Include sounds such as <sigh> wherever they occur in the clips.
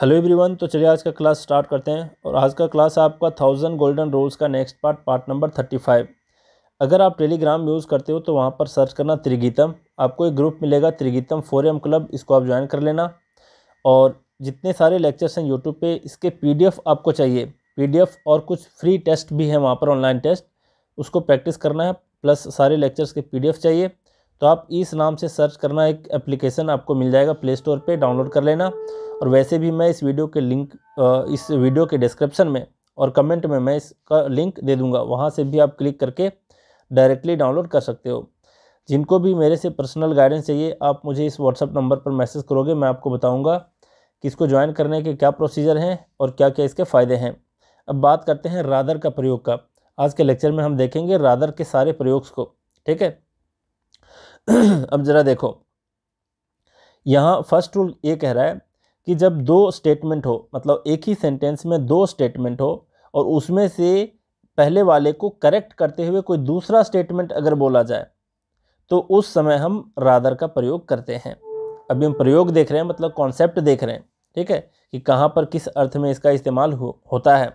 hello everyone तो चलिए आज का क्लास स्टार्ट करते हैं और आज का क्लास आपका थाउजेंड गोल्डन रूल्स का next part part number thirty five अगर आप टेलीग्राम यूज़ करते हो तो वहाँ पर सर्च करना त्रिगीतम आपको एक ग्रुप मिलेगा त्रिगीतम फोरम क्लब इसको आप ज्वाइन कर लेना और जितने सारे लेक्चर्स हैं यूट्यूब पर इसके पी आपको चाहिए पी और कुछ फ्री टेस्ट भी हैं वहाँ पर ऑनलाइन टेस्ट उसको प्रैक्टिस करना है प्लस सारे लेक्चर्स के पी चाहिए तो आप इस नाम से सर्च करना एक एप्लीकेशन आपको मिल जाएगा प्ले स्टोर पर डाउनलोड कर लेना और वैसे भी मैं इस वीडियो के लिंक इस वीडियो के डिस्क्रिप्शन में और कमेंट में मैं इसका लिंक दे दूंगा वहाँ से भी आप क्लिक करके डायरेक्टली डाउनलोड कर सकते हो जिनको भी मेरे से पर्सनल गाइडेंस चाहिए आप मुझे इस व्हाट्सअप नंबर पर मैसेज करोगे मैं आपको बताऊँगा कि इसको ज्वाइन करने के क्या प्रोसीजर हैं और क्या क्या इसके फ़ायदे हैं अब बात करते हैं रादर का प्रयोग का आज के लेक्चर में हम देखेंगे रादर के सारे प्रयोग को ठीक है <clears throat> अब ज़रा देखो यहाँ फर्स्ट रूल ये कह रहा है कि जब दो स्टेटमेंट हो मतलब एक ही सेंटेंस में दो स्टेटमेंट हो और उसमें से पहले वाले को करेक्ट करते हुए कोई दूसरा स्टेटमेंट अगर बोला जाए तो उस समय हम रादर का प्रयोग करते हैं अभी हम प्रयोग देख रहे हैं मतलब कॉन्सेप्ट देख रहे हैं ठीक है कि कहाँ पर किस अर्थ में इसका इस्तेमाल हो, होता है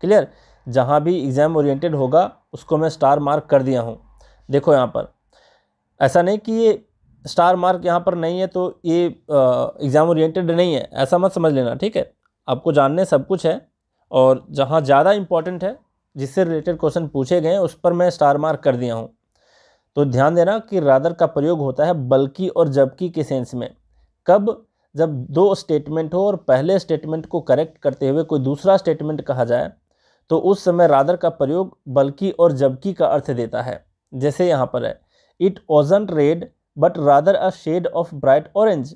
क्लियर जहाँ भी एग्ज़ाम ओरिएंटेड होगा उसको मैं स्टार मार्क कर दिया हूँ देखो यहाँ पर ऐसा नहीं कि ये स्टार मार्क यहाँ पर नहीं है तो ये एग्ज़ाम ओरिएंटेड नहीं है ऐसा मत समझ लेना ठीक है आपको जानने सब कुछ है और जहाँ ज़्यादा इम्पॉर्टेंट है जिससे रिलेटेड क्वेश्चन पूछे गए उस पर मैं स्टार मार्क कर दिया हूँ तो ध्यान देना कि रादर का प्रयोग होता है बल्कि और जबकि के सेंस में कब जब दो स्टेटमेंट हो और पहले स्टेटमेंट को करेक्ट करते हुए कोई दूसरा स्टेटमेंट कहा जाए तो उस समय रादर का प्रयोग बल्कि और जबकि का अर्थ देता है जैसे यहाँ पर है it wasn't red but rather a shade of bright orange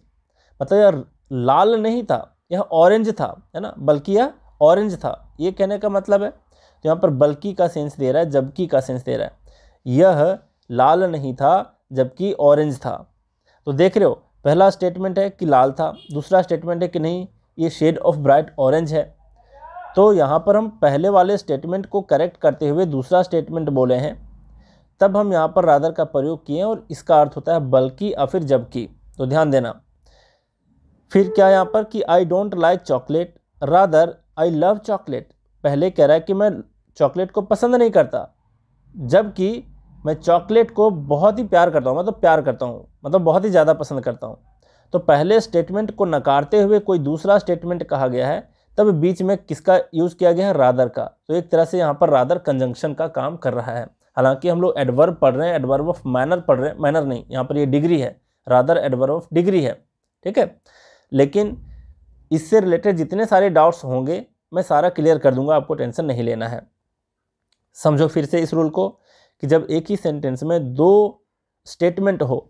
मतलब यह लाल नहीं था यह ऑरेंज था है ना बल्कि यह ऑरेंज था ये कहने का मतलब है तो यहाँ पर बल्कि का सेंस दे रहा है जबकि का सेंस दे रहा है यह लाल नहीं था जबकि ऑरेंज था तो देख रहे हो पहला स्टेटमेंट है कि लाल था दूसरा स्टेटमेंट है कि नहीं ये शेड ऑफ ब्राइट ऑरेंज है तो यहाँ पर हम पहले वाले स्टेटमेंट को करेक्ट करते हुए दूसरा स्टेटमेंट बोले हैं तब हम यहाँ पर रादर का प्रयोग किए और इसका अर्थ होता है बल्कि या फिर जबकि तो ध्यान देना फिर क्या यहाँ पर कि I don't like chocolate rather I love chocolate पहले कह रहा है कि मैं चॉकलेट को पसंद नहीं करता जबकि मैं चॉकलेट को बहुत ही प्यार करता हूँ मतलब प्यार करता हूँ मतलब बहुत ही ज़्यादा पसंद करता हूँ तो पहले स्टेटमेंट को नकारते हुए कोई दूसरा स्टेटमेंट कहा गया है तब बीच में किसका यूज़ किया गया है रादर का तो एक तरह से यहाँ पर रादर कंजंक्शन का काम कर रहा है हालांकि हम लोग एडवर्ब पढ़ रहे हैं एडवर्ब ऑफ मैनर पढ़ रहे हैं मैनर नहीं यहाँ पर ये डिग्री है रादर एडवर्ब ऑफ डिग्री है ठीक है लेकिन इससे रिलेटेड जितने सारे डाउट्स होंगे मैं सारा क्लियर कर दूंगा आपको टेंशन नहीं लेना है समझो फिर से इस रूल को कि जब एक ही सेंटेंस में दो स्टेटमेंट हो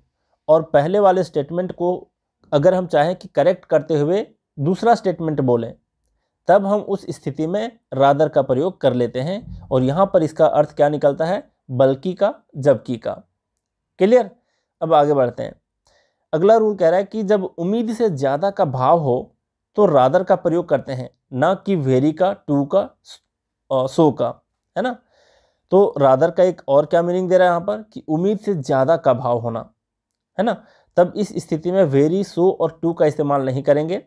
और पहले वाले स्टेटमेंट को अगर हम चाहें कि करेक्ट करते हुए दूसरा स्टेटमेंट बोलें तब हम उस स्थिति में रादर का प्रयोग कर लेते हैं और यहाँ पर इसका अर्थ क्या निकलता है बल्कि का जबकि का क्लियर अब आगे बढ़ते हैं अगला रूल कह रहा है कि जब उम्मीद से ज़्यादा का भाव हो तो रादर का प्रयोग करते हैं ना कि वेरी का टू का सो का है ना तो रादर का एक और क्या मीनिंग दे रहा है यहाँ पर कि उम्मीद से ज़्यादा का भाव होना है ना तब इस स्थिति में वेरी सो और टू का इस्तेमाल नहीं करेंगे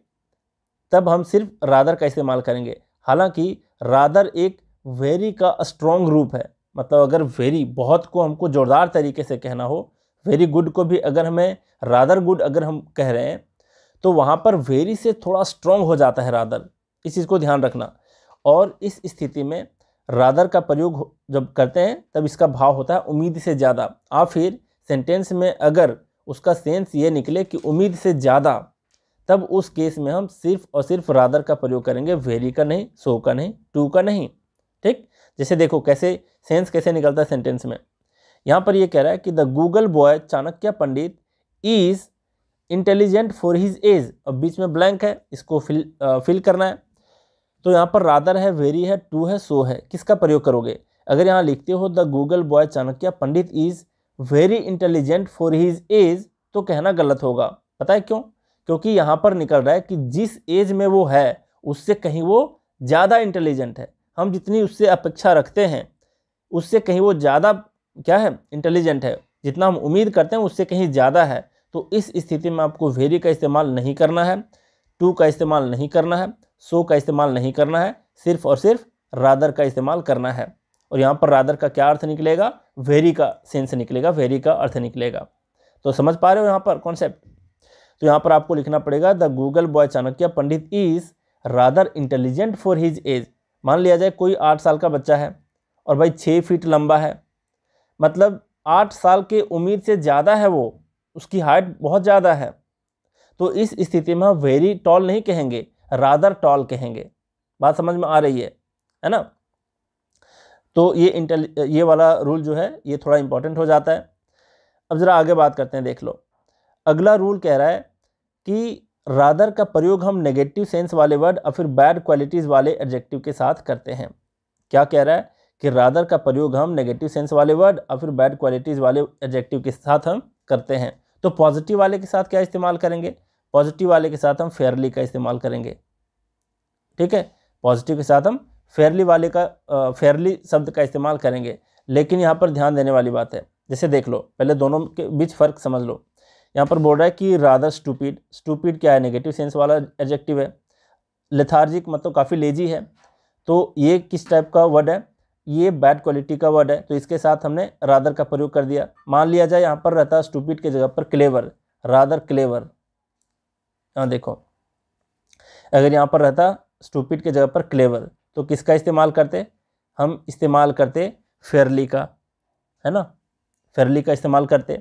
तब हम सिर्फ रादर का इस्तेमाल करेंगे हालांकि रादर एक वेरी का स्ट्रॉन्ग रूप है मतलब अगर वेरी बहुत को हमको ज़ोरदार तरीके से कहना हो वेरी गुड को भी अगर हमें रादर गुड अगर हम कह रहे हैं तो वहाँ पर वेरी से थोड़ा स्ट्रॉन्ग हो जाता है रादर इस चीज़ को ध्यान रखना और इस स्थिति में रादर का प्रयोग जब करते हैं तब इसका भाव होता है उम्मीद से ज़्यादा आप फिर सेंटेंस में अगर उसका सेंस ये निकले कि उम्मीद से ज़्यादा तब उस केस में हम सिर्फ और सिर्फ रादर का प्रयोग करेंगे वेरी का नहीं सो का नहीं टू का नहीं ठीक जैसे देखो कैसे सेंस कैसे निकलता है सेंटेंस में यहाँ पर ये कह रहा है कि the Google boy Chanakya Pandit is intelligent for his age अब बीच में ब्लैंक है इसको फिल आ, फिल करना है तो यहाँ पर रादर है वेरी है टू है सो है किसका प्रयोग करोगे अगर यहाँ लिखते हो the Google boy Chanakya Pandit is very intelligent for his age तो कहना गलत होगा पता है क्यों क्योंकि यहाँ पर निकल रहा है कि जिस एज में वो है उससे कहीं वो ज़्यादा इंटेलिजेंट है हम जितनी उससे अपेक्षा रखते हैं उससे कहीं वो ज़्यादा क्या है इंटेलिजेंट है जितना हम उम्मीद करते हैं उससे कहीं ज़्यादा है तो इस स्थिति में आपको वेरी का इस्तेमाल नहीं करना है टू का इस्तेमाल नहीं करना है सो का इस्तेमाल नहीं करना है सिर्फ और सिर्फ रादर का इस्तेमाल करना है और यहाँ पर रादर का क्या अर्थ निकलेगा वेरी का सेंस निकलेगा वेरी का अर्थ निकलेगा तो समझ पा रहे हो यहाँ पर कॉन्सेप्ट तो यहाँ पर आपको लिखना पड़ेगा the Google boy Chanakya Pandit is rather intelligent for his age मान लिया जाए कोई आठ साल का बच्चा है और भाई छः फीट लंबा है मतलब आठ साल के उम्मीद से ज़्यादा है वो उसकी हाइट बहुत ज़्यादा है तो इस स्थिति में हम वेरी टॉल नहीं कहेंगे रादर टॉल कहेंगे बात समझ में आ रही है है ना तो ये इंटेल ये वाला रूल जो है ये थोड़ा इम्पोर्टेंट हो जाता है अब ज़रा आगे बात करते हैं देख लो अगला रूल कह रहा है कि रादर का प्रयोग हम नेगेटिव सेंस वाले वर्ड और फिर बैड क्वालिटीज़ वाले एडजेक्टिव के साथ करते हैं क्या कह रहा है कि रादर का प्रयोग हम नेगेटिव सेंस वाले वर्ड और फिर बैड क्वालिटीज़ वाले एडजेक्टिव के साथ हम करते हैं तो पॉजिटिव वाले के साथ क्या इस्तेमाल करेंगे पॉजिटिव वाले के साथ हम फेयरली का इस्तेमाल करेंगे ठीक है पॉजिटिव के साथ हम फेयरली वाले का फेयरली शब्द का इस्तेमाल करेंगे लेकिन यहाँ पर ध्यान देने वाली बात है जैसे देख लो पहले दोनों के बीच फ़र्क समझ लो यहाँ पर बोल रहा है कि रादर स्टूपिड स्टूपिड क्या है नेगेटिव सेंस वाला एडजेक्टिव है लेथार्जिक मतलब काफ़ी लेजी है तो ये किस टाइप का वर्ड है ये बैड क्वालिटी का वर्ड है तो इसके साथ हमने रादर का प्रयोग कर दिया मान लिया जाए यहाँ पर रहता स्टूपिड के जगह पर क्लेवर रादर क्लेवर हाँ देखो अगर यहाँ पर रहता स्टूपिड के जगह पर क्लेवर तो किसका इस्तेमाल करते हम इस्तेमाल करते फेयरली का है ना फेयरली का इस्तेमाल करते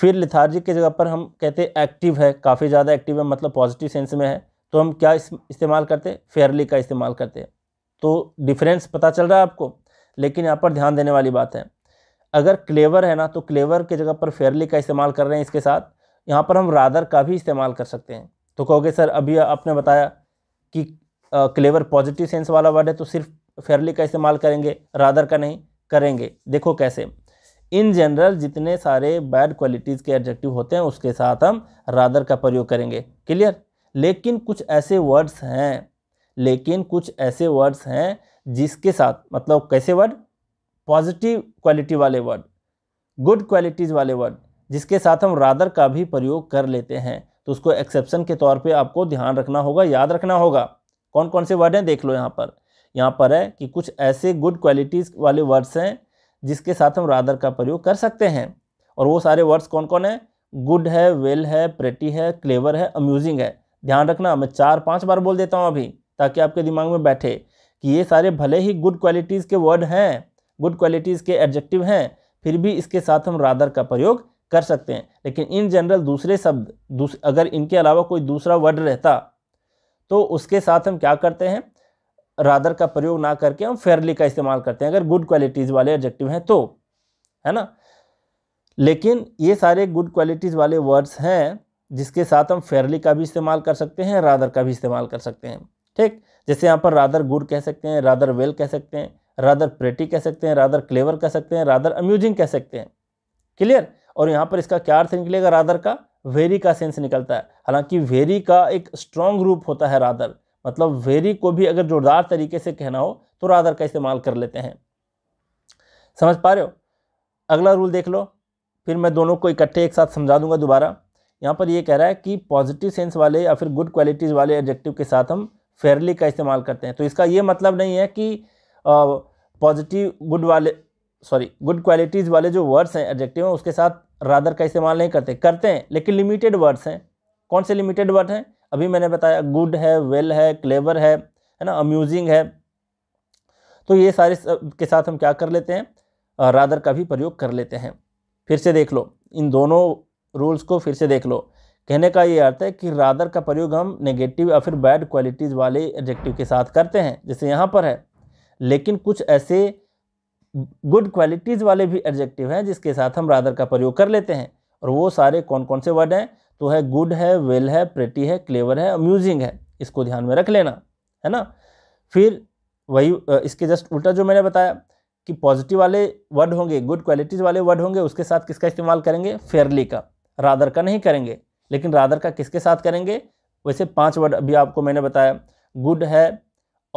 फिर लिथार्जिक की जगह पर हम कहते हैं एक्टिव है काफ़ी ज़्यादा एक्टिव है मतलब पॉजिटिव सेंस में है तो हम क्या इस्तेमाल करते हैं फेयरली का इस्तेमाल करते हैं तो डिफरेंस पता चल रहा है आपको लेकिन यहाँ पर ध्यान देने वाली बात है अगर क्लेवर है ना तो क्लेवर की जगह पर फेयरली का इस्तेमाल कर रहे हैं इसके साथ यहाँ पर हम रादर का भी इस्तेमाल कर सकते हैं तो कहोगे सर अभी आपने बताया कि क्लेवर पॉजिटिव सेंस वाला वर्ड है तो सिर्फ फेयरली का इस्तेमाल करेंगे रादर का नहीं करेंगे देखो कैसे इन जनरल जितने सारे बैड क्वालिटीज़ के एडजेक्टिव होते हैं उसके साथ हम रादर का प्रयोग करेंगे क्लियर लेकिन कुछ ऐसे वर्ड्स हैं लेकिन कुछ ऐसे वर्ड्स हैं जिसके साथ मतलब कैसे वर्ड पॉजिटिव क्वालिटी वाले वर्ड गुड क्वालिटीज़ वाले वर्ड जिसके साथ हम रादर का भी प्रयोग कर लेते हैं तो उसको एक्सेप्शन के तौर पे आपको ध्यान रखना होगा याद रखना होगा कौन कौन से वर्ड हैं देख लो यहाँ पर यहाँ पर है कि कुछ ऐसे गुड क्वालिटीज़ वाले वर्ड्स हैं जिसके साथ हम रादर का प्रयोग कर सकते हैं और वो सारे वर्ड्स कौन कौन है गुड है वेल है प्रेटी है क्लेवर है अम्यूजिंग है ध्यान रखना मैं चार पाँच बार बोल देता हूँ अभी ताकि आपके दिमाग में बैठे कि ये सारे भले ही गुड क्वालिटीज़ के वर्ड हैं गुड क्वालिटीज़ के एडजेक्टिव हैं फिर भी इसके साथ हम रादर का प्रयोग कर सकते हैं लेकिन इन जनरल दूसरे शब्द दूस, अगर इनके अलावा कोई दूसरा वर्ड रहता तो उसके साथ हम क्या करते हैं रादर का प्रयोग ना करके हम फेयरली का इस्तेमाल करते हैं अगर गुड क्वालिटीज़ वाले एडजेक्टिव हैं तो है ना लेकिन ये सारे गुड क्वालिटीज़ वाले वर्ड्स हैं जिसके साथ हम फेयरली का भी इस्तेमाल कर सकते हैं रादर का भी इस्तेमाल कर सकते हैं ठीक जैसे यहाँ पर रादर गुड कह सकते हैं रादर वेल कह सकते हैं रादर प्रेटी कह सकते हैं रादर क्लेवर कह सकते हैं रादर अम्यूजिंग कह सकते हैं क्लियर और यहाँ पर इसका क्या अर्थ निकलेगा रादर का वेरी का सेंस निकलता है हालांकि वेरी का एक स्ट्रॉन्ग रूप होता है रादर मतलब वेरी को भी अगर जोरदार तरीके से कहना हो तो रादर का इस्तेमाल कर लेते हैं समझ पा रहे हो अगला रूल देख लो फिर मैं दोनों को इकट्ठे एक साथ समझा दूंगा दोबारा यहाँ पर ये कह रहा है कि पॉजिटिव सेंस वाले या फिर गुड क्वालिटीज़ वाले एडजेक्टिव के साथ हम फेयरली का इस्तेमाल करते हैं तो इसका ये मतलब नहीं है कि पॉजिटिव गुड वाले सॉरी गुड क्वालिटीज़ वाले जो वर्ड्स हैं एडजेक्टिव हैं उसके साथ रादर का इस्तेमाल नहीं करते करते हैं लेकिन लिमिटेड वर्ड्स हैं कौन से लिमिटेड वर्ड हैं अभी मैंने बताया गुड है वेल है क्लेवर है है ना अम्यूजिंग है तो ये सारे के साथ हम क्या कर लेते हैं रादर का भी प्रयोग कर लेते हैं फिर से देख लो इन दोनों रूल्स को फिर से देख लो कहने का ये अर्थ है कि रादर का प्रयोग हम नेगेटिव या फिर बैड क्वालिटीज़ वाले एडजेक्टिव के साथ करते हैं जैसे यहाँ पर है लेकिन कुछ ऐसे गुड क्वालिटीज़ वाले भी एडजेक्टिव हैं जिसके साथ हम रादर का प्रयोग कर लेते हैं और वो सारे कौन कौन से वर्ड हैं तो है गुड है वेल है प्रेटी है क्लेवर है अम्यूजिंग है इसको ध्यान में रख लेना है ना फिर वही इसके जस्ट उल्टा जो मैंने बताया कि पॉजिटिव वाले वर्ड होंगे गुड क्वालिटीज़ वाले वर्ड होंगे उसके साथ किसका इस्तेमाल करेंगे फेयरली का रादर का नहीं करेंगे लेकिन रादर का किसके साथ करेंगे वैसे पांच वर्ड अभी आपको मैंने बताया गुड है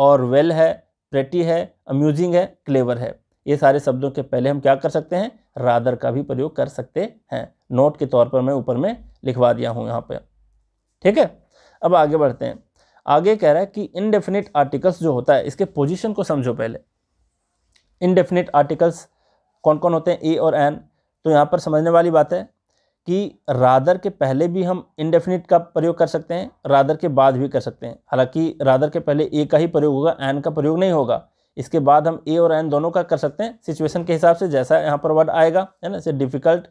और वेल है प्रेटी है अम्यूजिंग है क्लेवर है ये सारे शब्दों के पहले हम क्या कर सकते हैं रादर का भी प्रयोग कर सकते हैं नोट के तौर पर मैं ऊपर में लिखवा दिया हूँ यहाँ पर ठीक है अब आगे बढ़ते हैं आगे कह रहा है कि इनडेफिनिट आर्टिकल्स जो होता है इसके पोजीशन को समझो पहले इनडेफिनिट आर्टिकल्स कौन कौन होते हैं ए और एन तो यहाँ पर समझने वाली बात है कि रादर के पहले भी हम इनडेफिनिट का प्रयोग कर सकते हैं रादर के बाद भी कर सकते हैं हालांकि रादर के पहले ए का ही प्रयोग होगा एन का प्रयोग नहीं होगा इसके बाद हम ए और एन दोनों का कर सकते हैं सिचुएशन के हिसाब से जैसा यहाँ पर वर्ड आएगा है ना जैसे डिफ़िकल्ट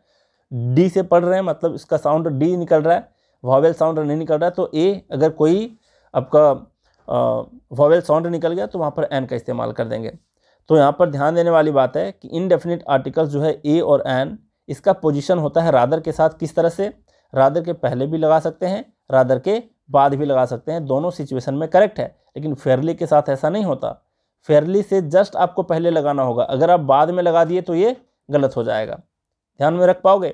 डी से पढ़ रहे हैं मतलब इसका साउंड डी निकल रहा है वॉवेल साउंड नहीं निकल रहा है तो ए अगर कोई आपका वॉवेल साउंड निकल गया तो वहाँ पर एन का इस्तेमाल कर देंगे तो यहाँ पर ध्यान देने वाली बात है कि इनडेफिनिट आर्टिकल्स जो है ए और एन इसका पोजिशन होता है रादर के साथ किस तरह से रादर के पहले भी लगा सकते हैं रादर के बाद भी लगा सकते हैं दोनों सिचुएशन में करेक्ट है लेकिन फेयरली के साथ ऐसा नहीं होता फेयरली से जस्ट आपको पहले लगाना होगा अगर आप बाद में लगा दिए तो ये गलत हो जाएगा ध्यान में रख पाओगे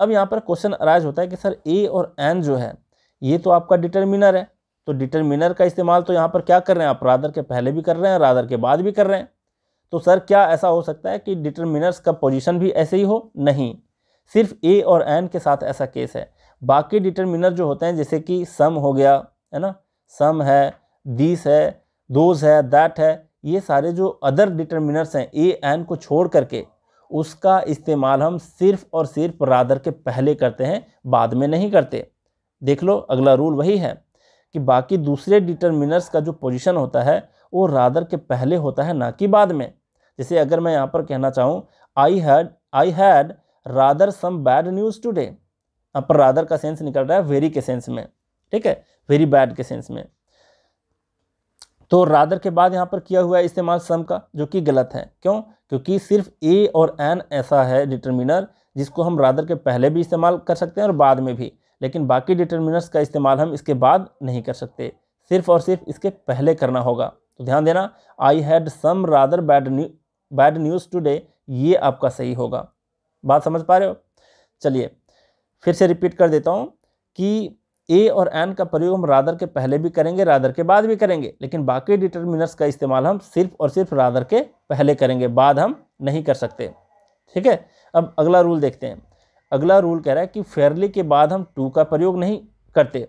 अब यहाँ पर क्वेश्चन अराइज होता है कि सर ए और एन जो है ये तो आपका डिटर्मिनर है तो डिटर्मिनर का इस्तेमाल तो यहाँ पर क्या कर रहे हैं आप रादर के पहले भी कर रहे हैं रादर के बाद भी कर रहे हैं तो सर क्या ऐसा हो सकता है कि डिटर्मिनर्स का पोजीशन भी ऐसे ही हो नहीं सिर्फ ए और एन के साथ ऐसा केस है बाकी डिटर्मिनर जो होते हैं जैसे कि सम हो गया है ना सम है दिस है दोज है दैट है ये सारे जो अदर डिटर्मिनर्स हैं ए एन को छोड़ करके उसका इस्तेमाल हम सिर्फ और सिर्फ रादर के पहले करते हैं बाद में नहीं करते देख लो अगला रूल वही है कि बाकी दूसरे डिटर्मिनर्स का जो पोजीशन होता है वो रादर के पहले होता है ना कि बाद में जैसे अगर मैं यहाँ पर कहना चाहूँ I had I had rather some bad news today यहाँ पर रादर का सेंस निकल रहा है वेरी के सेंस में ठीक है वेरी बैड के सेंस में तो रादर के बाद यहाँ पर किया हुआ है इस्तेमाल सम का जो कि गलत है क्यों क्योंकि सिर्फ ए और एन ऐसा है डिटर्मिनर जिसको हम रादर के पहले भी इस्तेमाल कर सकते हैं और बाद में भी लेकिन बाकी डिटर्मिनर्स का इस्तेमाल हम इसके बाद नहीं कर सकते सिर्फ और सिर्फ इसके पहले करना होगा तो ध्यान देना I had some rather bad new bad news today ये आपका सही होगा बात समझ पा रहे हो चलिए फिर से रिपीट कर देता हूँ कि ए और एन का प्रयोग हम रादर के पहले भी करेंगे रादर के बाद भी करेंगे लेकिन बाकी डिटर्मिनर्स का इस्तेमाल हम सिर्फ और सिर्फ रादर के पहले करेंगे बाद हम नहीं कर सकते ठीक है अब अगला रूल देखते हैं अगला रूल कह रहा है कि फेयरली के बाद हम टू का प्रयोग नहीं करते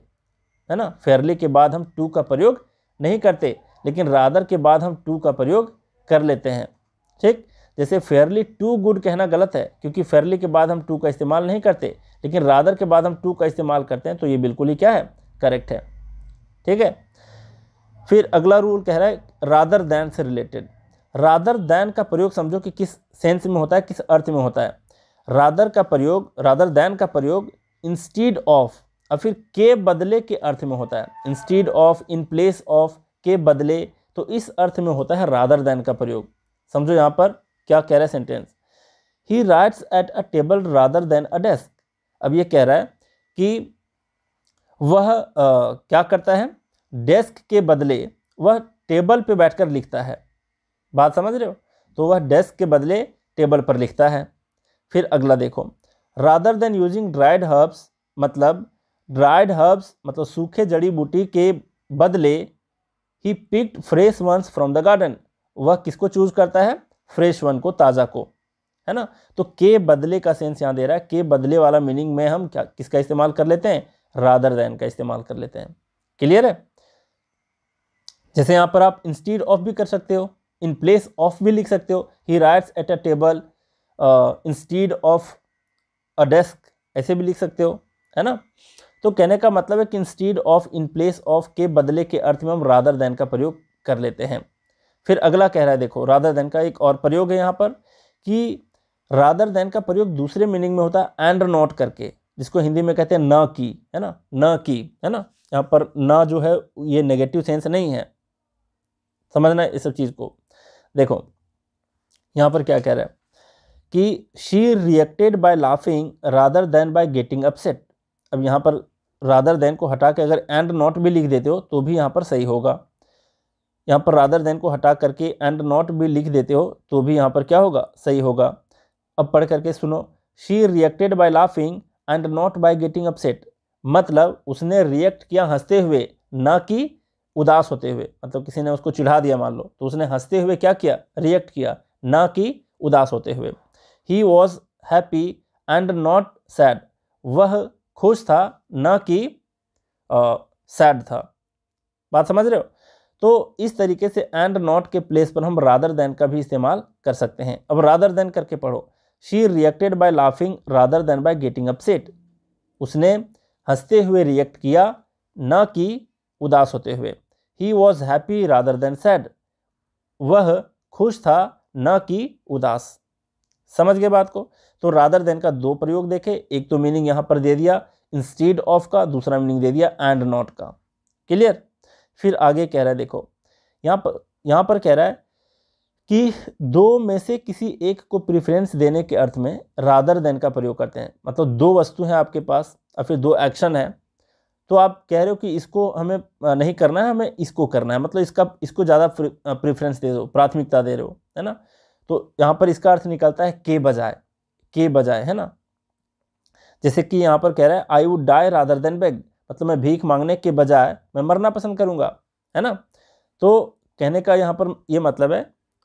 है ना फेयरली के बाद हम टू का प्रयोग नहीं करते लेकिन रादर के बाद हम टू का प्रयोग कर लेते हैं ठीक जैसे फेयरली टू गुड कहना गलत है क्योंकि फेयरली के बाद हम टू का इस्तेमाल नहीं करते लेकिन रादर के बाद हम टू का इस्तेमाल करते हैं तो ये बिल्कुल ही क्या है करेक्ट है ठीक है फिर अगला रूल कह रहा है रादर दैन से रिलेटेड रादर दैन का प्रयोग समझो कि किस सेंस में होता है किस अर्थ में होता है रादर का प्रयोग रादर दैन का प्रयोग इंस्टीड ऑफ और फिर के बदले के अर्थ में होता है instead of in place of के बदले तो इस अर्थ में होता है रादर दैन का प्रयोग समझो यहाँ पर क्या कह रहा है sentence he writes at a table rather than a desk अब ये कह रहा है कि वह आ, क्या करता है डेस्क के बदले वह टेबल पे बैठकर लिखता है बात समझ रहे हो तो वह डेस्क के बदले टेबल पर लिखता है फिर अगला देखो rather than using dried herbs मतलब ड्राइड हर्ब्स मतलब सूखे जड़ी बूटी के बदले ही picked fresh ones from the garden वह किसको चूज करता है फ्रेश वन को ताज़ा को है ना तो के बदले का सेंस यहाँ दे रहा है के बदले वाला मीनिंग में हम क्या किसका इस्तेमाल कर लेते हैं रादर दैन का इस्तेमाल कर लेते हैं क्लियर है जैसे यहाँ पर आप इंस्टीड ऑफ भी कर सकते हो इन प्लेस ऑफ भी लिख सकते हो he writes at a table instead of a desk ऐसे भी लिख सकते हो है ना तो कहने का मतलब है कि instead of in place of के बदले के अर्थ में हम रादर दैन का प्रयोग कर लेते हैं फिर अगला कह रहा है देखो रादर दैन का एक और प्रयोग है यहाँ पर कि रादर देन का प्रयोग दूसरे मीनिंग में होता है एंड नॉट करके जिसको हिंदी में कहते हैं न की है ना न की है ना यहाँ पर न जो है ये नेगेटिव सेंस नहीं है समझना इस सब चीज़ को देखो यहाँ पर क्या कह रहा है कि she reacted by laughing rather than by getting upset अब यहाँ पर रादर देन को हटा के अगर एंड नॉट भी लिख देते हो तो भी यहाँ पर सही होगा यहाँ पर रादर देन को हटा करके एंड नॉट भी लिख देते हो तो भी यहाँ पर क्या होगा सही होगा अब पढ़ करके सुनो she reacted by laughing and not by getting upset मतलब उसने रिएक्ट किया हंसते हुए ना कि उदास होते हुए मतलब किसी ने उसको चिढ़ा दिया मान लो तो उसने हंसते हुए क्या किया रिएक्ट किया ना कि उदास होते हुए he was happy and not sad वह खुश था ना कि सैड था बात समझ रहे हो तो इस तरीके से एंड नॉट के प्लेस पर हम रादर देन का भी इस्तेमाल कर सकते हैं अब रादर देन करके पढ़ो she reacted by laughing rather than by getting upset उसने हंसते हुए रिएक्ट किया न कि उदास होते हुए he was happy rather than sad वह खुश था न कि उदास समझ गए बात को तो रादर देन का दो प्रयोग देखे एक तो मीनिंग यहाँ पर दे दिया इंस्टीड ऑफ का दूसरा मीनिंग दे दिया एंड नॉट का क्लियर फिर आगे कह रहा है देखो यहाँ पर यहाँ पर कह रहा है कि दो में से किसी एक को प्रिफ्रेंस देने के अर्थ में रादर देन का प्रयोग करते हैं मतलब दो वस्तु हैं आपके पास और फिर दो एक्शन है तो आप कह रहे हो कि इसको हमें नहीं करना है हमें इसको करना है मतलब इसका इसको ज़्यादा प्रिफ्रेंस दे दो प्राथमिकता दे रहे हो है ना तो यहाँ पर इसका अर्थ निकलता है के बजाय के बजाय है ना जैसे कि यहाँ पर कह रहा है I would die rather than beg मतलब मैं भीख मांगने के बजाय मैं मरना पसंद करूँगा है ना तो कहने का यहाँ पर ये मतलब है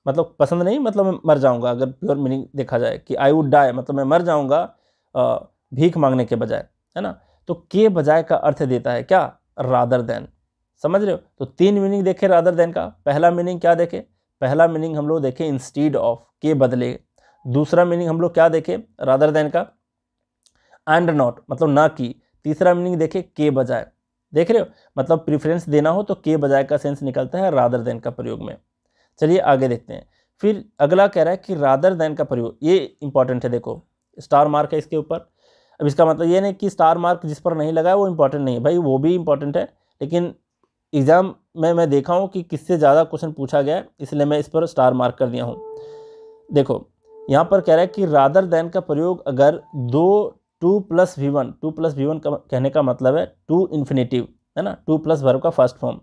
मतलब पसंद नहीं मतलब मैं मर जाऊंगा अगर प्योर मीनिंग देखा जाए कि आई वुड डाई मतलब मैं मर जाऊंगा भीख मांगने के बजाय है ना तो के बजाय का अर्थ देता है क्या रादर देन समझ रहे हो तो तीन मीनिंग देखे रादर देन का पहला मीनिंग क्या देखे पहला मीनिंग हम लोग देखे इंस्टीड ऑफ के बदले दूसरा मीनिंग हम लोग क्या देखे रादर देन का एंड नॉट मतलब ना की तीसरा मीनिंग देखे के बजाय देख रहे हो मतलब प्रिफरेंस देना हो तो के बजाय का सेंस निकलता है रादर देन का प्रयोग में चलिए आगे देखते हैं फिर अगला कह रहा है कि रादर देन का प्रयोग ये इंपॉर्टेंट है देखो स्टार मार्क है इसके ऊपर अब इसका मतलब ये नहीं कि स्टार मार्क जिस पर नहीं लगा है वो इंपॉर्टेंट नहीं है भाई वो भी इंपॉर्टेंट है लेकिन एग्ज़ाम में मैं देखा हूँ कि किससे ज़्यादा क्वेश्चन पूछा गया है इसलिए मैं इस पर स्टार मार्क कर दिया हूँ देखो यहाँ पर कह रहा है कि रादर देन का प्रयोग अगर दो to plus V one to plus V one का कहने का मतलब है टू इन्फिनेटिव है ना टू प्लस वर्ब का फर्स्ट फॉर्म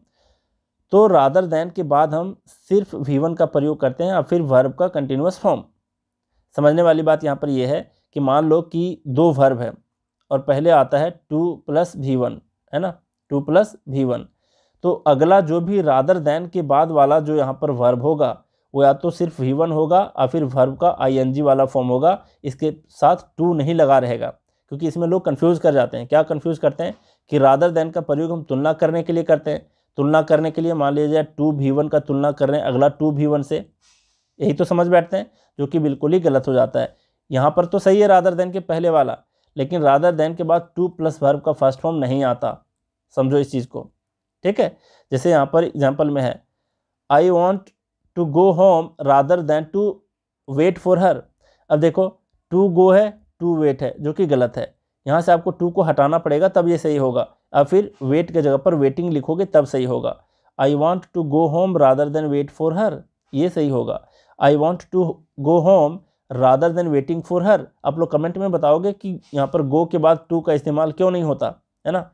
तो रादर दैन के बाद हम सिर्फ वी वन का प्रयोग करते हैं और फिर वर्ब का कंटिन्यूस फॉर्म समझने वाली बात यहाँ पर यह है कि मान लो कि दो वर्ब है और पहले आता है टू प्लस वी वन है ना टू प्लस वी वन तो अगला जो भी रादर दैन के बाद वाला जो यहाँ पर वर्ब होगा वो या तो सिर्फ वी वन होगा या फिर वर्ब का जी वाला फॉर्म होगा इसके साथ टू नहीं लगा रहेगा क्योंकि इसमें लोग कन्फ्यूज़ कर जाते हैं क्या कन्फ्यूज़ करते हैं कि रादर दैन का प्रयोग हम तुलना करने के लिए करते हैं तुलना करने के लिए मान लीजिए टू भी वन का तुलना कर रहे हैं अगला टू भी वन से यही तो समझ बैठते हैं जो कि बिल्कुल ही गलत हो जाता है यहाँ पर तो सही है राधर देन के पहले वाला लेकिन राधर देन के बाद टू प्लस वर्ब का फर्स्ट फॉर्म नहीं आता समझो इस चीज़ को ठीक है जैसे यहाँ पर एग्जाम्पल में है I want to go home rather than to wait for her अब देखो टू गो है टू वेट है जो कि गलत है यहाँ से आपको टू को हटाना पड़ेगा तब ये सही होगा या फिर वेट के जगह पर वेटिंग लिखोगे तब सही होगा I want to go home rather than wait for her ये सही होगा I want to go home rather than waiting for her आप लोग कमेंट में बताओगे कि यहाँ पर गो के बाद टू का इस्तेमाल क्यों नहीं होता है ना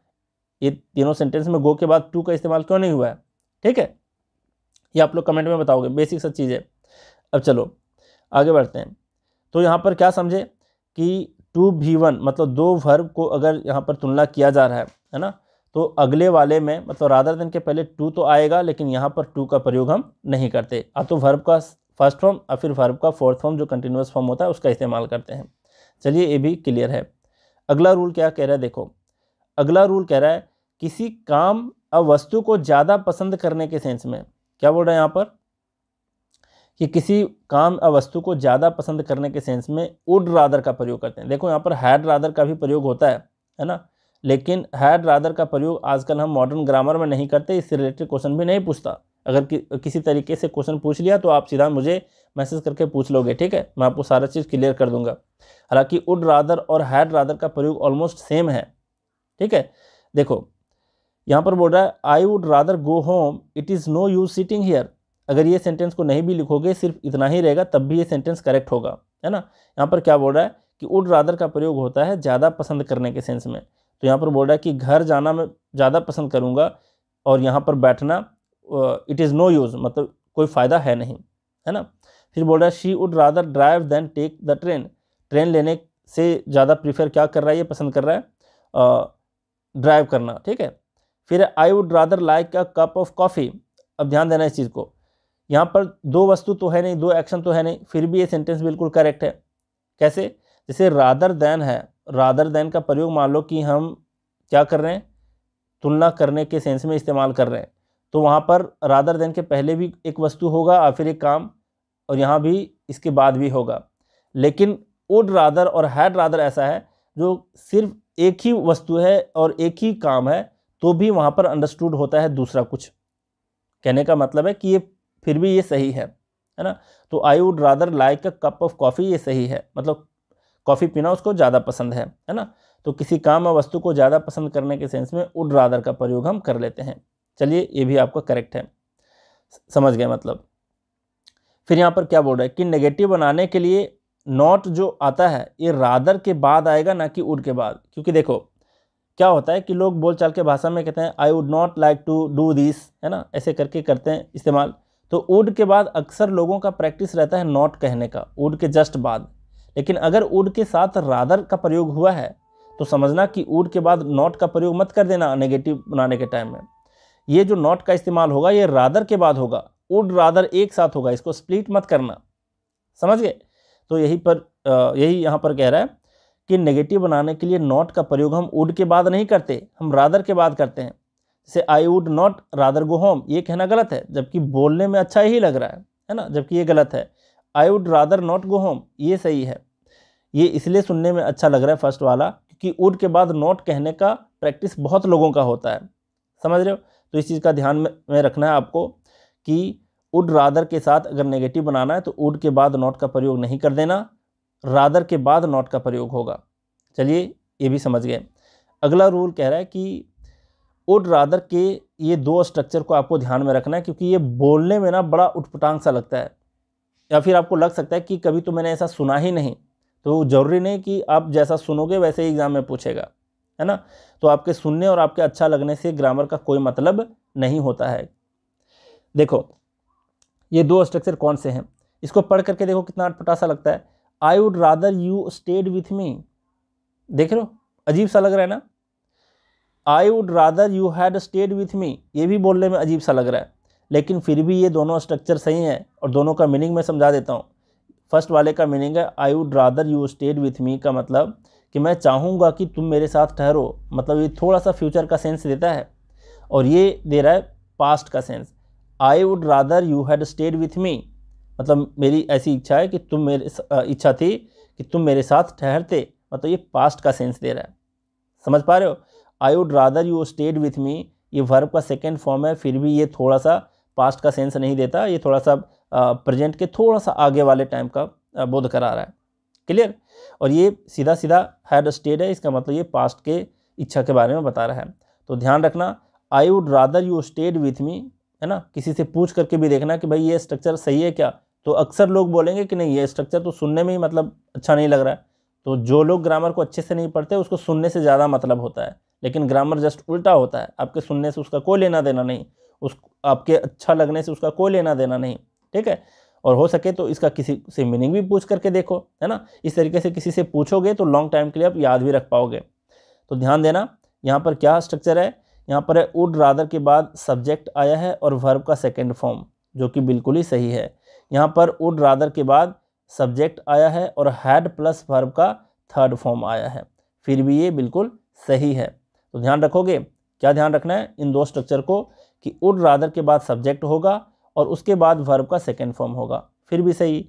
ये तीनों सेंटेंस में गो के बाद टू का इस्तेमाल क्यों नहीं हुआ है ठीक है ये आप लोग कमेंट में बताओगे बेसिक सच चीज़ है अब चलो आगे बढ़ते हैं तो यहाँ पर क्या समझे कि टू भी वन मतलब दो वर्ब को अगर यहाँ पर तुलना किया जा रहा है है ना तो अगले वाले में मतलब रादर दिन के पहले टू तो आएगा लेकिन यहाँ पर टू का प्रयोग हम नहीं करते अब तो वर्ब का फर्स्ट फॉर्म और फिर वर्ब का फोर्थ फॉर्म जो कंटिन्यूस फॉर्म होता है उसका इस्तेमाल करते हैं चलिए ये भी क्लियर है अगला रूल क्या कह रहा है देखो अगला रूल कह रहा है किसी काम या वस्तु को ज़्यादा पसंद करने के सेंस में क्या बोल रहे हैं यहाँ पर कि किसी काम या वस्तु को ज़्यादा पसंद करने के सेंस में उड रादर का प्रयोग करते हैं देखो यहाँ पर हैड रादर का भी प्रयोग होता है है ना लेकिन हैड रादर का प्रयोग आजकल हम मॉडर्न ग्रामर में नहीं करते इससे रिलेटेड क्वेश्चन भी नहीं पूछता अगर कि, किसी तरीके से क्वेश्चन पूछ लिया तो आप सीधा मुझे मैसेज करके पूछ लोगे ठीक है मैं आपको सारा चीज़ क्लियर कर दूंगा हालांकि उड रादर और हैड रादर का प्रयोग ऑलमोस्ट सेम है ठीक है देखो यहाँ पर बोल रहा है I would rather go home it is no use sitting here अगर ये सेंटेंस को नहीं भी लिखोगे सिर्फ इतना ही रहेगा तब भी ये सेंटेंस करेक्ट होगा है ना यहाँ पर क्या बोल रहा है कि उड रादर का प्रयोग होता है ज़्यादा पसंद करने के सेंस में तो यहाँ पर बोल रहा है कि घर जाना मैं ज़्यादा पसंद करूँगा और यहाँ पर बैठना इट इज़ नो यूज़ मतलब कोई फ़ायदा है नहीं है ना फिर बोल रहा है she would rather drive than take the train train लेने से ज़्यादा प्रीफर क्या कर रहा है ये पसंद कर रहा है ड्राइव करना ठीक है फिर I would rather like a cup of coffee अब ध्यान देना इस चीज़ को यहाँ पर दो वस्तु तो है नहीं दो एक्शन तो है नहीं फिर भी ये सेंटेंस बिल्कुल करेक्ट है कैसे जैसे रादर देन है रादर देन का प्रयोग मान लो कि हम क्या कर रहे हैं तुलना करने के सेंस में इस्तेमाल कर रहे हैं तो वहाँ पर रादर देन के पहले भी एक वस्तु होगा और फिर एक काम और यहाँ भी इसके बाद भी होगा लेकिन उड रादर और हैड रादर ऐसा है जो सिर्फ एक ही वस्तु है और एक ही काम है तो भी वहाँ पर अंडरस्टूड होता है दूसरा कुछ कहने का मतलब है कि ये फिर भी ये सही है है ना तो I would rather like a cup of coffee ये सही है मतलब कॉफ़ी पीना उसको ज़्यादा पसंद है है ना तो किसी काम या वस्तु को ज़्यादा पसंद करने के सेंस में उड रादर का प्रयोग हम कर लेते हैं चलिए ये भी आपका करेक्ट है समझ गए मतलब फिर यहाँ पर क्या बोल रहा है कि नेगेटिव बनाने के लिए नॉट जो आता है ये रादर के बाद आएगा ना कि उड के बाद क्योंकि देखो क्या होता है कि लोग बोलचाल के भाषा में कहते हैं I would not like to do this है ना ऐसे करके करते हैं इस्तेमाल तो उड के बाद अक्सर लोगों का प्रैक्टिस रहता है नॉट कहने का उड के जस्ट बाद लेकिन अगर उड के साथ रादर का प्रयोग हुआ है तो समझना कि उड के बाद नॉट का प्रयोग मत कर देना नेगेटिव बनाने के टाइम में ये जो नॉट का इस्तेमाल होगा ये रादर के बाद होगा उड रादर एक साथ होगा इसको स्प्लिट मत करना समझ गए तो यही पर यही यहाँ पर कह रहा है कि नेगेटिव बनाने के लिए नॉट का प्रयोग हम उड के बाद नहीं करते हम रादर के बाद करते हैं जैसे I would not rather go home ये कहना गलत है जबकि बोलने में अच्छा ही लग रहा है है ना जबकि ये गलत है I would rather not go home ये सही है ये इसलिए सुनने में अच्छा लग रहा है फर्स्ट वाला क्योंकि उड के बाद नोट कहने का प्रैक्टिस बहुत लोगों का होता है समझ रहे हो तो इस चीज़ का ध्यान में, रखना है आपको कि उड रादर के साथ अगर नेगेटिव बनाना है तो उड के बाद नॉट का प्रयोग नहीं कर देना रादर के बाद नॉट का प्रयोग होगा चलिए ये भी समझ गए अगला रूल कह रहा है कि उड रादर के ये दो स्ट्रक्चर को आपको ध्यान में रखना है क्योंकि ये बोलने में ना बड़ा उठपटांग सा लगता है या फिर आपको लग सकता है कि कभी तो मैंने ऐसा सुना ही नहीं तो ज़रूरी नहीं कि आप जैसा सुनोगे वैसे ही एग्ज़ाम में पूछेगा है ना तो आपके सुनने और आपके अच्छा लगने से ग्रामर का कोई मतलब नहीं होता है देखो ये दो स्ट्रक्चर कौन से हैं इसको पढ़ करके देखो कितना अटपटा सा लगता है I would rather you stayed with me देख रहे हो अजीब सा लग रहा है ना I would rather you had stayed with me ये भी बोलने में अजीब सा लग रहा है लेकिन फिर भी ये दोनों स्ट्रक्चर सही हैं और दोनों का मीनिंग मैं समझा देता हूँ फर्स्ट वाले का मीनिंग है I would rather you stayed with me का मतलब कि मैं चाहूँगा कि तुम मेरे साथ ठहरो मतलब ये थोड़ा सा फ्यूचर का सेंस देता है और ये दे रहा है पास्ट का sense I would rather you had stayed with me मतलब मेरी ऐसी इच्छा है कि तुम मेरे इच्छा थी कि तुम मेरे साथ ठहरते मतलब ये पास्ट का सेंस दे रहा है समझ पा रहे हो I would rather you stayed with me ये वर्ब का सेकेंड फॉर्म है फिर भी ये थोड़ा सा पास्ट का सेंस नहीं देता ये थोड़ा सा प्रेजेंट के थोड़ा सा आगे वाले टाइम का बोध करा रहा है क्लियर और ये सीधा सीधा हैड स्टेड है इसका मतलब ये पास्ट के इच्छा के बारे में बता रहा है तो ध्यान रखना I would rather you stayed with me है ना किसी से पूछ करके भी देखना कि भाई ये स्ट्रक्चर सही है क्या तो अक्सर लोग बोलेंगे कि नहीं ये स्ट्रक्चर तो सुनने में ही मतलब अच्छा नहीं लग रहा है तो जो लोग ग्रामर को अच्छे से नहीं पढ़ते उसको सुनने से ज़्यादा मतलब होता है लेकिन ग्रामर जस्ट उल्टा होता है आपके सुनने से उसका कोई लेना देना नहीं उस आपके अच्छा लगने से उसका कोई लेना देना नहीं ठीक है और हो सके तो इसका किसी से मीनिंग भी पूछ करके देखो है ना इस तरीके से किसी से पूछोगे तो लॉन्ग टाइम के लिए आप याद भी रख पाओगे तो ध्यान देना यहाँ पर क्या स्ट्रक्चर है यहाँ पर है उड रादर के बाद सब्जेक्ट आया है और वर्ब का सेकेंड फॉर्म जो कि बिल्कुल ही सही है यहाँ पर उड रादर के बाद सब्जेक्ट आया है और हैड प्लस वर्ब का थर्ड फॉर्म आया है फिर भी ये बिल्कुल सही है तो ध्यान रखोगे क्या ध्यान रखना है इन दो स्ट्रक्चर को कि उड रादर के बाद सब्जेक्ट होगा और उसके बाद वर्ब का सेकेंड फॉर्म होगा फिर भी सही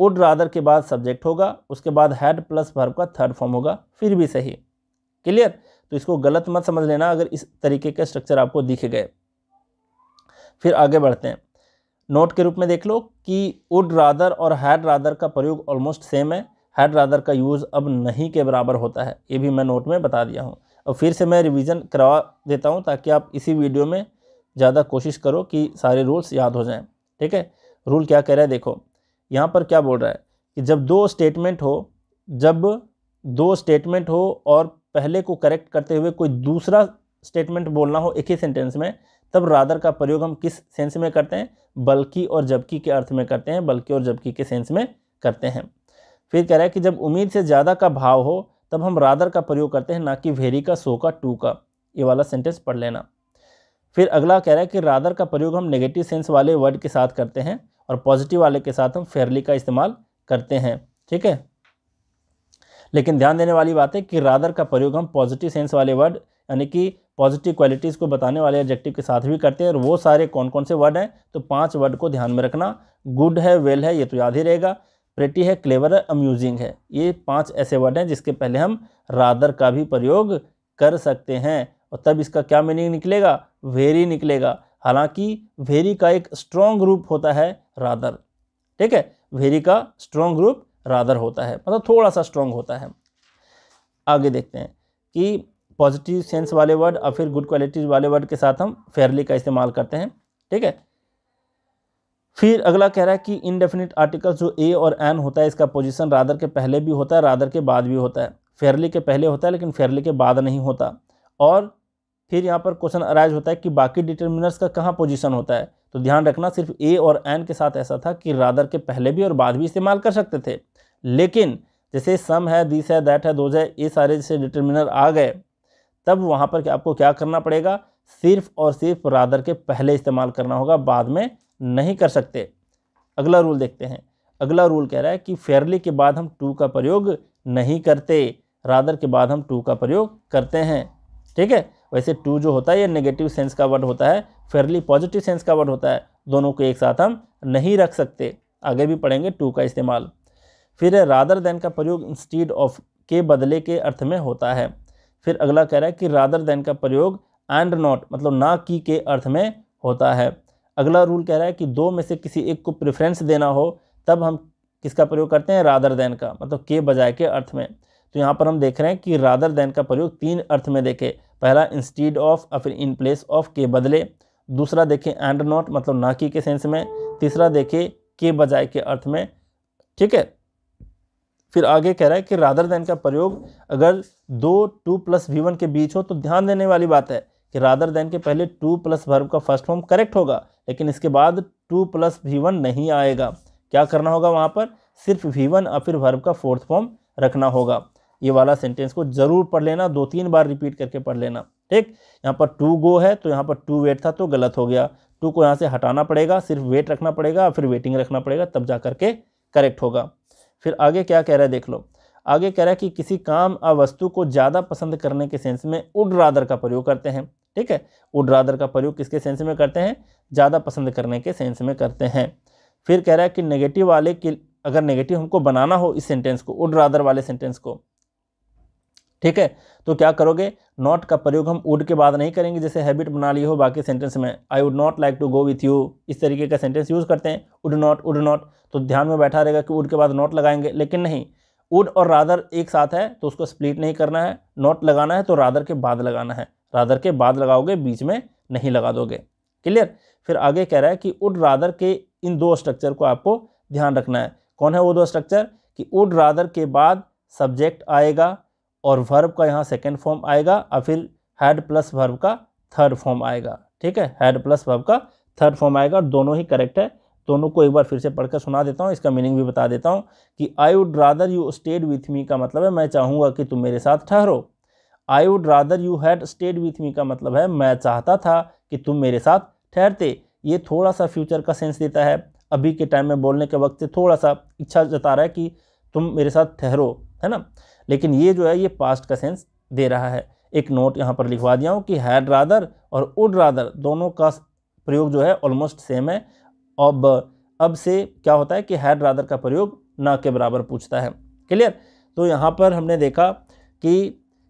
वुड रादर के बाद सब्जेक्ट होगा उसके बाद हैड प्लस वर्ब का थर्ड फॉर्म होगा फिर भी सही क्लियर तो इसको गलत मत समझ लेना अगर इस तरीके के स्ट्रक्चर आपको दिखे गए फिर आगे बढ़ते हैं नोट के रूप में देख लो कि वुड रादर और हैड रादर का प्रयोग ऑलमोस्ट सेम है हैड रादर का यूज़ अब नहीं के बराबर होता है ये भी मैं नोट में बता दिया हूँ और फिर से मैं रिवीजन करवा देता हूँ ताकि आप इसी वीडियो में ज़्यादा कोशिश करो कि सारे रूल्स याद हो जाएं ठीक है रूल क्या कह रहा है देखो यहाँ पर क्या बोल रहा है कि जब दो स्टेटमेंट हो जब दो स्टेटमेंट हो और पहले को करेक्ट करते हुए कोई दूसरा स्टेटमेंट बोलना हो एक ही सेंटेंस में तब रादर का प्रयोग हम किस सेंस में करते हैं बल्कि और जबकि के अर्थ में करते हैं बल्कि और जबकि के सेंस में करते हैं फिर कह रहा है कि जब उम्मीद से ज़्यादा का भाव हो तब हम रादर का प्रयोग करते हैं ना कि वेरी का सो का टू का ये वाला सेंटेंस पढ़ लेना फिर अगला कह रहा है कि रादर का प्रयोग हम नेगेटिव सेंस वाले वर्ड के साथ करते हैं और पॉजिटिव वाले के साथ हम फेयरली का इस्तेमाल करते हैं ठीक है लेकिन ध्यान देने वाली बात है कि रादर का प्रयोग हम पॉजिटिव सेंस वाले वर्ड यानी कि पॉजिटिव क्वालिटीज़ को बताने वाले एडजेक्टिव के साथ भी करते हैं और वो सारे कौन कौन से वर्ड हैं तो पांच वर्ड को ध्यान में रखना गुड है वेल है ये तो याद ही रहेगा प्रेटी है क्लेवर है अम्यूजिंग है ये पांच ऐसे वर्ड हैं जिसके पहले हम रादर का भी प्रयोग कर सकते हैं और तब इसका क्या मीनिंग निकलेगा वेरी निकलेगा हालांकि वेरी का एक स्ट्रॉन्ग रूप होता है रादर ठीक है वेरी का स्ट्रॉन्ग रूप रादर होता है मतलब थोड़ा सा स्ट्रॉन्ग होता है आगे देखते हैं कि पॉजिटिव सेंस वाले वर्ड और फिर गुड क्वालिटीज वाले वर्ड के साथ हम फेयरली का इस्तेमाल करते हैं ठीक है फिर अगला कह रहा है कि इनडेफिनिट आर्टिकल जो ए और एन होता है इसका पोजिशन रादर के पहले भी होता है रादर के बाद भी होता है फेयरली के पहले होता है लेकिन फेयरली के बाद नहीं होता और फिर यहाँ पर क्वेश्चन अराइज होता है कि बाकी डिटर्मिनर्स का कहाँ पोजीशन होता है तो ध्यान रखना सिर्फ ए और एन के साथ ऐसा था कि रादर के पहले भी और बाद भी इस्तेमाल कर सकते थे लेकिन जैसे सम है दिस है दैट है दोज है ये सारे जैसे डिटर्मिनर आ गए तब वहाँ पर आपको क्या करना पड़ेगा सिर्फ और सिर्फ रादर के पहले इस्तेमाल करना होगा बाद में नहीं कर सकते अगला रूल देखते हैं अगला रूल कह रहा है कि फेयरली के बाद हम टू का प्रयोग नहीं करते रादर के बाद हम टू का प्रयोग करते हैं ठीक है वैसे टू जो होता है ये नेगेटिव सेंस का वर्ड होता है फेयरली पॉजिटिव सेंस का वर्ड होता है दोनों को एक साथ हम नहीं रख सकते आगे भी पढ़ेंगे टू का इस्तेमाल फिर रादर देन का प्रयोग इंस्टीड ऑफ के बदले के अर्थ में होता है फिर अगला कह रहा है कि रादर देन का प्रयोग एंड नॉट मतलब ना की के अर्थ में होता है अगला रूल कह रहा है कि दो में से किसी एक को प्रेफरेंस देना हो तब हम किसका प्रयोग करते हैं रादर देन का मतलब के बजाय के अर्थ में तो यहाँ पर हम देख रहे हैं कि रादर देन का प्रयोग तीन अर्थ में देखे पहला इंस्टीड ऑफ या फिर इन प्लेस ऑफ के बदले दूसरा देखें एंड नॉट मतलब ना के सेंस में तीसरा देखें के बजाय के अर्थ में ठीक है फिर आगे कह रहा है कि रादर देन का प्रयोग अगर दो टू प्लस वी वन के बीच हो तो ध्यान देने वाली बात है कि रादर देन के पहले टू प्लस वर्ब का फर्स्ट फॉर्म करेक्ट होगा लेकिन इसके बाद टू प्लस वी वन नहीं आएगा क्या करना होगा वहाँ पर सिर्फ वी वन या फिर वर्ब का फोर्थ फॉर्म रखना होगा ये वाला सेंटेंस को ज़रूर पढ़ लेना दो तीन बार रिपीट करके पढ़ लेना ठीक यहाँ पर टू गो है तो यहाँ पर टू वेट था तो गलत हो गया टू को यहाँ से हटाना पड़ेगा सिर्फ वेट रखना पड़ेगा फिर वेटिंग रखना पड़ेगा तब जा करके करेक्ट होगा फिर आगे क्या कह रहा है देख लो आगे कह रहा है कि किसी काम या वस्तु को ज़्यादा पसंद करने के सेंस में उड रादर का प्रयोग करते हैं ठीक है उड रादर का प्रयोग किसके सेंस में करते हैं ज़्यादा पसंद करने के सेंस में करते हैं फिर कह रहा है कि नेगेटिव वाले के अगर नेगेटिव हमको बनाना हो इस सेंटेंस को उड रादर वाले सेंटेंस को ठीक है तो क्या करोगे नॉट का प्रयोग हम वुड के बाद नहीं करेंगे जैसे हैबिट बना ली हो बाकी सेंटेंस में I would not like to go with you इस तरीके का सेंटेंस यूज़ करते हैं वुड नॉट वुड नॉट तो ध्यान में बैठा रहेगा कि वुड के बाद नॉट लगाएंगे लेकिन नहीं वुड और रादर एक साथ है तो उसको स्प्लिट नहीं करना है नॉट लगाना है तो रादर के बाद लगाना है रादर के बाद लगाओगे बीच में नहीं लगा दोगे क्लियर फिर आगे कह रहा है कि वुड रादर के इन दो स्ट्रक्चर को आपको ध्यान रखना है कौन है वो दो स्ट्रक्चर कि वुड रादर के बाद सब्जेक्ट आएगा और वर्ब का यहाँ सेकेंड फॉर्म आएगा और फिर हैड प्लस वर्ब का थर्ड फॉर्म आएगा ठीक है हैड प्लस वर्ब का थर्ड फॉर्म आएगा और दोनों ही करेक्ट है दोनों को एक बार फिर से पढ़कर सुना देता हूँ इसका मीनिंग भी बता देता हूँ कि I would rather you stayed with me का मतलब है मैं चाहूँगा कि तुम मेरे साथ ठहरो I would rather you had stayed with me का मतलब है मैं चाहता था कि तुम मेरे साथ ठहरते ये थोड़ा सा फ्यूचर का सेंस देता है अभी के टाइम में बोलने के वक्त से थोड़ा सा इच्छा जता रहा है कि तुम मेरे साथ ठहरो है ना लेकिन ये जो है ये पास्ट का सेंस दे रहा है एक नोट यहाँ पर लिखवा दिया हूँ कि हैड रादर और उड रादर दोनों का प्रयोग जो है ऑलमोस्ट सेम है अब अब से क्या होता है कि हैड रादर का प्रयोग ना के बराबर पूछता है क्लियर तो यहाँ पर हमने देखा कि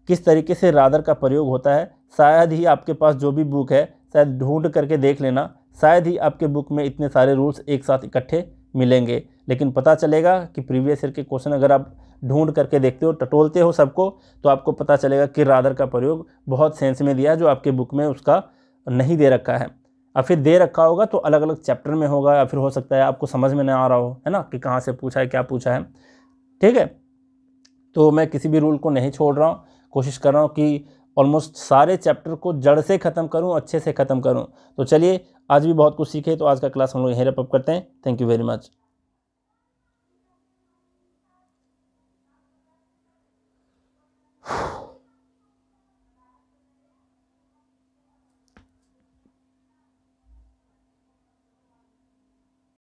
किस तरीके से रादर का प्रयोग होता है शायद ही आपके पास जो भी बुक है शायद ढूंढ करके देख लेना शायद ही आपके बुक में इतने सारे रूल्स एक साथ इकट्ठे मिलेंगे लेकिन पता चलेगा कि प्रीवियस ईयर के क्वेश्चन अगर आप ढूंढ करके देखते हो टटोलते हो सबको तो आपको पता चलेगा कि रादर का प्रयोग बहुत सेंस में दिया जो आपके बुक में उसका नहीं दे रखा है और फिर दे रखा होगा तो अलग अलग चैप्टर में होगा या फिर हो सकता है आपको समझ में ना आ रहा हो है ना कि कहाँ से पूछा है क्या पूछा है ठीक है तो मैं किसी भी रूल को नहीं छोड़ रहा हूँ कोशिश कर रहा हूँ कि ऑलमोस्ट सारे चैप्टर को जड़ से ख़त्म करूँ अच्छे से ख़त्म करूँ तो चलिए आज भी बहुत कुछ सीखे तो आज का क्लास हम लोग यहीं रेपअप करते हैं थैंक यू वेरी मच